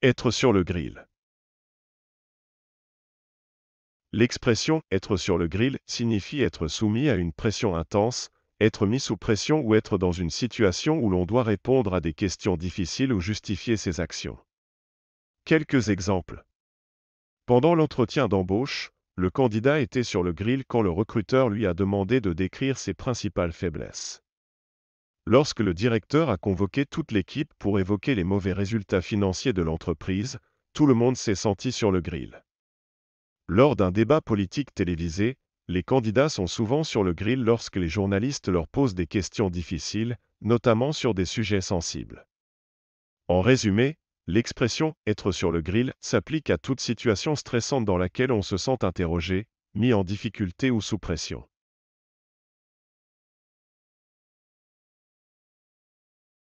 Être sur le grill. L'expression être sur le grill signifie être soumis à une pression intense, être mis sous pression ou être dans une situation où l'on doit répondre à des questions difficiles ou justifier ses actions. Quelques exemples. Pendant l'entretien d'embauche, le candidat était sur le grill quand le recruteur lui a demandé de décrire ses principales faiblesses. Lorsque le directeur a convoqué toute l'équipe pour évoquer les mauvais résultats financiers de l'entreprise, tout le monde s'est senti sur le grill. Lors d'un débat politique télévisé, les candidats sont souvent sur le grill lorsque les journalistes leur posent des questions difficiles, notamment sur des sujets sensibles. En résumé, l'expression être sur le grill s'applique à toute situation stressante dans laquelle on se sent interrogé, mis en difficulté ou sous pression.